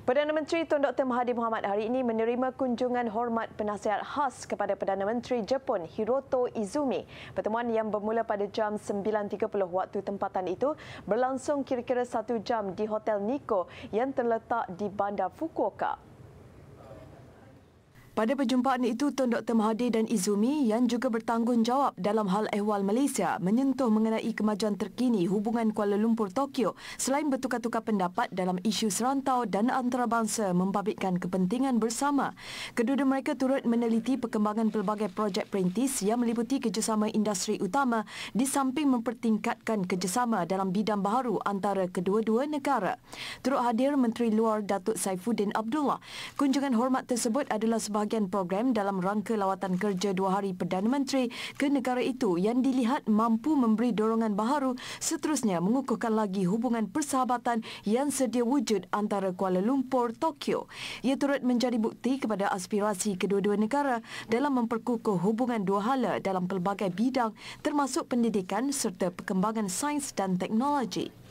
Perdana Menteri Tun Dr. Mahathir Mohamad hari ini menerima kunjungan hormat penasihat khas kepada Perdana Menteri Jepun Hiroto Izumi. Pertemuan yang bermula pada jam 9.30 waktu tempatan itu berlangsung kira-kira satu jam di Hotel Nikko yang terletak di Bandar Fukuoka. Pada perjumpaan itu, Tun Dr. Mahathir dan Izumi yang juga bertanggungjawab dalam hal ehwal Malaysia menyentuh mengenai kemajuan terkini hubungan Kuala Lumpur-Tokyo selain bertukar-tukar pendapat dalam isu serantau dan antarabangsa membabitkan kepentingan bersama. Kedua-dua mereka turut meneliti perkembangan pelbagai projek perintis yang meliputi kerjasama industri utama di samping mempertingkatkan kerjasama dalam bidang baru antara kedua-dua negara. Turut hadir Menteri Luar Datuk Saifuddin Abdullah. Kunjungan hormat tersebut adalah sebab sebahagian program dalam rangka lawatan kerja dua hari Perdana Menteri ke negara itu yang dilihat mampu memberi dorongan baharu seterusnya mengukuhkan lagi hubungan persahabatan yang sedia wujud antara Kuala Lumpur, Tokyo. Ia turut menjadi bukti kepada aspirasi kedua-dua negara dalam memperkukuh hubungan dua hala dalam pelbagai bidang termasuk pendidikan serta perkembangan sains dan teknologi.